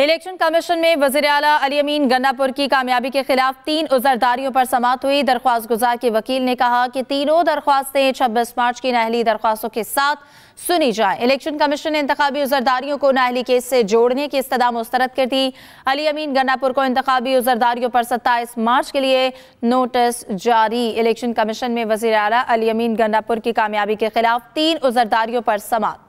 election commission में वजीर अला अली अमीन गन्नापुर की कामयाबी के खिलाफ तीन उजरदारियों पर समात हुई दरख्वास्त गुजार के वकील ने कहा कि तीनों दरख्वास्तें छब्बीस मार्च की नहली दरख्वास्तों के साथ सुनी जाए इलेक्शन कमीशन ने इंतबी उजरदारियों को नहली केस से जोड़ने की इस्तः मुस्तरद कर दी अली अमीन गन्नापुर को इंतबी उजरदारियों पर सत्ताईस मार्च के लिए नोटिस जारी इलेक्शन कमीशन में वजीर अली अमीन गन्नापुर की कामयाबी के खिलाफ तीन उजरदारियों पर समाप्त